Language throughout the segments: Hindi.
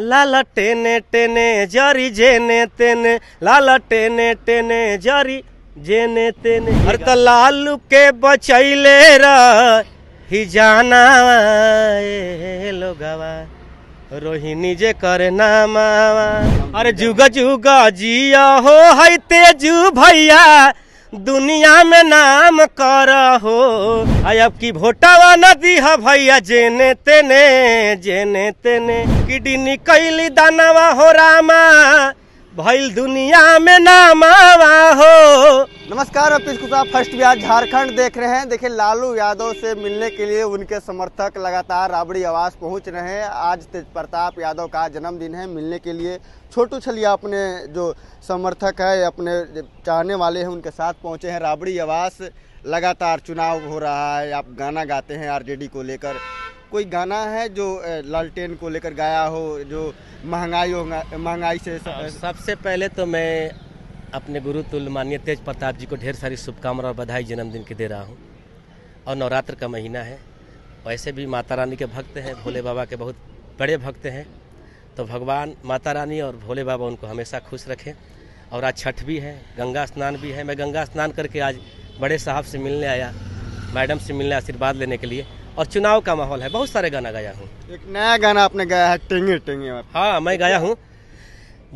लाला टेने टेने जारी जेने तेने लाला टेने टेने जारी जेने तेने हर तो लाल के बचैले ही जाना लोगवा रोहिणी जे करे नामा अरे जुग जुग जिया हो है तेजू भैया दुनिया में नाम कर हो अब की भोटावा नदी है भैया जेने तेने जेने तेने किडनी कैली दानवा हो रामा भइल दुनिया में नामावा हो नमस्कार अपिस तो कुशवाहा तो फर्स्ट बिहार झारखंड देख रहे हैं देखिए लालू यादव से मिलने के लिए उनके समर्थक लगातार राबड़ी आवास पहुंच रहे हैं आज तेज प्रताप यादव का जन्मदिन है मिलने के लिए छोटू छलिया अपने जो समर्थक है अपने चाहने वाले हैं उनके साथ पहुंचे हैं राबड़ी आवास लगातार चुनाव हो रहा है आप गाना गाते हैं आर को लेकर कोई गाना है जो लालटेन को लेकर गाया हो जो महंगाई हो महंगाई से हाँ, सबसे पहले तो मैं अपने गुरु तुल मान्य तेज प्रताप जी को ढेर सारी शुभकामना और बधाई जन्मदिन की दे रहा हूँ और नवरात्र का महीना है वैसे भी माता रानी के भक्त हैं भोले बाबा के बहुत बड़े भक्त हैं तो भगवान माता रानी और भोले बाबा उनको हमेशा खुश रखें और आज छठ भी है गंगा स्नान भी है मैं गंगा स्नान करके आज बड़े साहब से मिलने आया मैडम से मिलने आशीर्वाद लेने के लिए और चुनाव का माहौल है बहुत सारे गाना गाया हूँ एक नया गाना आपने गाया है टेंगे टेंगे हाँ मैं गाया हूँ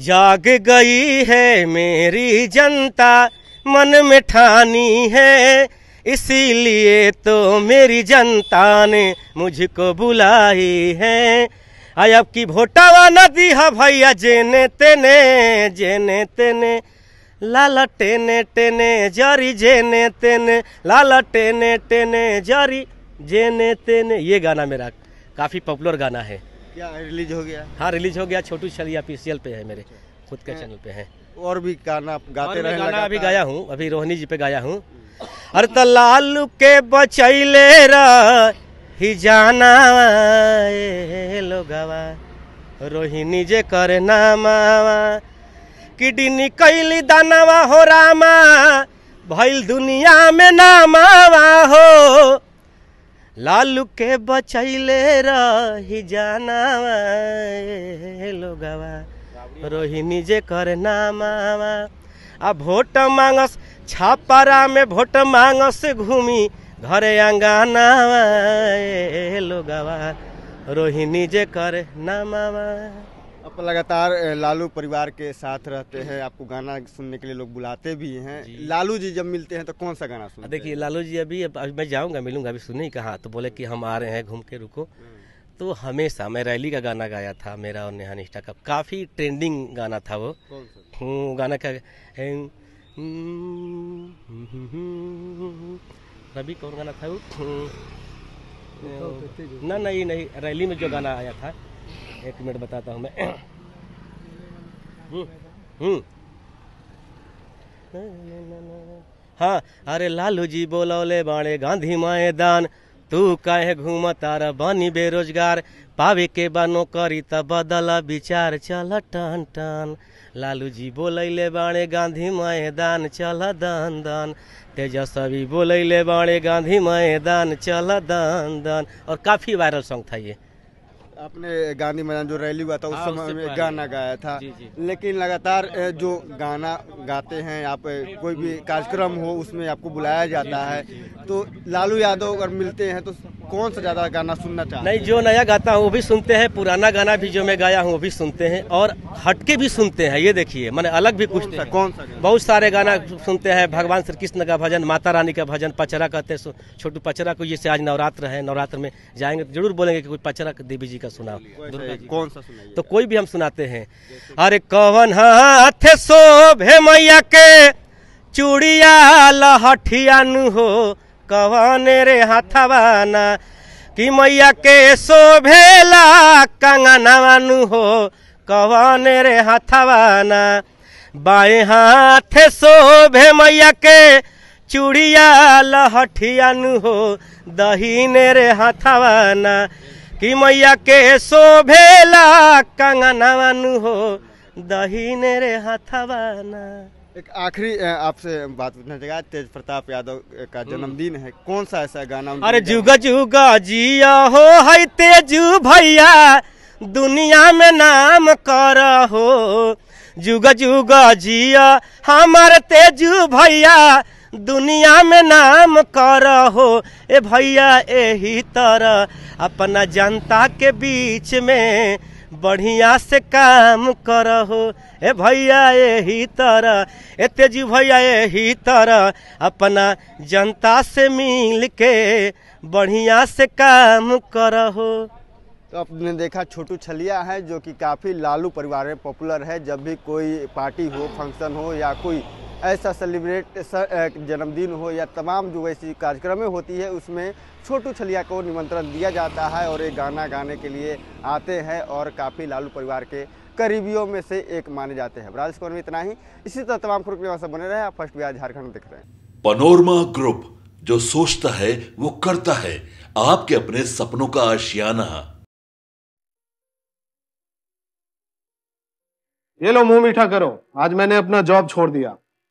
जाग गई है मेरी जनता मन में ठानी है इसीलिए तो मेरी जनता ने मुझको बुलाई है आई अब की भोटावा नदी है भैया जेने तेने जेने तेने लाल टेने टेने जारी जेने तेने लाल टेने टेने जारी जेने तेने ये गाना मेरा काफ़ी पॉपुलर गाना है क्या रिलीज हो गया हाँ रिलीज हो गया छोटू छलिया पीसीएल पे है मेरे खुद के चैनल पे है और भी गाना गाते रहे गाना अभी गाया हूँ अभी रोहिणी जी पे गाया हूँ अरे तलाल के बचैले ही जाना लोगवा रोहिणी जे कर नामा किडनी कैली दानावा हो रामा भइल दुनिया में नामावा हो लालू के बचैले रही जाना लोगवा रोहिणी जे कर नामावा आ भोट मांगस छापारा में भोट मांगस घूमी घरे अंगाना लोगवा रोहिणी जे कर नामावा आप तो लगातार लालू परिवार के साथ रहते हैं आपको गाना सुनने के लिए लोग बुलाते भी हैं लालू जी जब मिलते हैं तो कौन सा गाना सुनते देखिए लालू जी अभी अभी मैं जाऊंगा मिलूंगा अभी सुने ही कहा तो बोले कि हम आ रहे हैं घूम के रुको हम्म। तो हमेशा मैं रैली का गाना गाया था मेरा और नेहा निष्ठा का काफ़ी ट्रेंडिंग गाना था वो हम्म, गाना का रवि हम्म, कौन गाना था वो ना नहीं नहीं रैली में जो गाना आया था एक मिनट बताता हूँ मैं हम्म, हम्म। हाँ अरे लालू जी बोलौले बाड़े गांधी माए दान तू कहे घूम तारा बनी बेरोजगार पावे के बा नौकरी त बदल विचार चल टन टन लालू जी बोलैले बाड़े गांधी मैदान चल दान दान तेजस्वी बोलैले बाड़े गांधी मैदान चल दान दान और काफ़ी वायरल सॉन्ग था ये आपने गांधी मैदान जो रैली हुआ था उस हाँ, समय में गाना गाया था लेकिन लगातार जो गाना गाते हैं आप कोई भी कार्यक्रम हो उसमें आपको बुलाया जाता है तो लालू यादव अगर मिलते हैं तो कौन सा ज्यादा गाना सुनना चाहते नहीं जो नया गाता हूँ वो भी सुनते हैं पुराना गाना भी जो मैं गाया हूँ वो भी सुनते हैं और हटके भी सुनते हैं ये देखिए मैंने अलग भी कुछ कौन सा बहुत सारे गाना सुनते हैं भगवान श्री कृष्ण का भजन माता रानी का भजन पचरा कहते हैं छोटू पचरा को से आज नवरात्र है नवरात्र में जाएंगे तो जरूर बोलेंगे की पचरा देवी जी का सुना कौन सा तो कोई भी हम सुनाते हैं अरे कौन हाथे शोभे मैया के चूड़िया लहठिया हो कवने रे हाथवाना कि मैया के शोभेला कंगनवानु हो कवने रे हाथवाना बाएं हाथ शोभे मैया के चूड़िया लहठियानु हो दहीने रे हाथवाना कि मैया के शोभेला कंगनवानु हो दहीने रे हाथावाना एक आखिरी आपसे बात पूछना चाहिए तेज प्रताप यादव का हम्म। जन्मदिन है कौन सा ऐसा गाना अरे जुगा जुगा जिया हो है तेजू भैया दुनिया में नाम कर हो जुगा जुगा जिया हमारे तेजू भैया दुनिया में नाम कर हो ए भैया यही तरह अपना जनता के बीच में बढ़िया से काम करो ए भैया यही तरह ए तेजी भैया यही तरह अपना जनता से मिल के बढ़िया से काम करो तो आपने देखा छोटू छलिया है जो कि काफ़ी लालू परिवार में पॉपुलर है जब भी कोई पार्टी हो फंक्शन हो या कोई ऐसा सेलिब्रेट जन्मदिन हो या तमाम जो ऐसी कार्यक्रमें होती है उसमें छोटू छलिया को निमंत्रण दिया जाता है और एक गाना गाने के लिए आते हैं और काफ़ी लालू परिवार के करीबियों में से एक माने जाते हैं कुमार में इतना ही इसी तरह तमाम खुरक में बने रहे आप फर्स्ट बिहार झारखंड दिख रहे हैं पनोरमा ग्रुप जो सोचता है वो करता है आपके अपने सपनों का आशियाना ये लो मुंह मीठा करो आज मैंने अपना जॉब छोड़ दिया